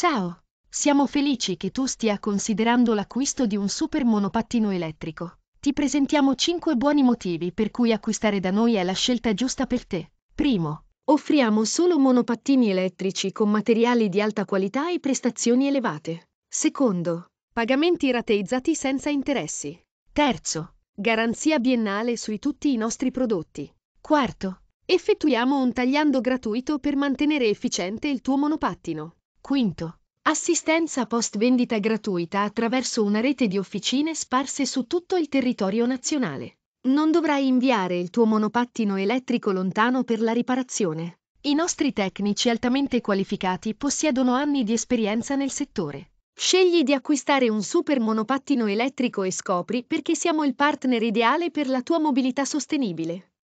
Ciao! Siamo felici che tu stia considerando l'acquisto di un super monopattino elettrico. Ti presentiamo 5 buoni motivi per cui acquistare da noi è la scelta giusta per te. Primo, offriamo solo monopattini elettrici con materiali di alta qualità e prestazioni elevate. Secondo, pagamenti rateizzati senza interessi. Terzo, garanzia biennale su tutti i nostri prodotti. Quarto, effettuiamo un tagliando gratuito per mantenere efficiente il tuo monopattino. Quinto. Assistenza post vendita gratuita attraverso una rete di officine sparse su tutto il territorio nazionale. Non dovrai inviare il tuo monopattino elettrico lontano per la riparazione. I nostri tecnici altamente qualificati possiedono anni di esperienza nel settore. Scegli di acquistare un super monopattino elettrico e scopri perché siamo il partner ideale per la tua mobilità sostenibile.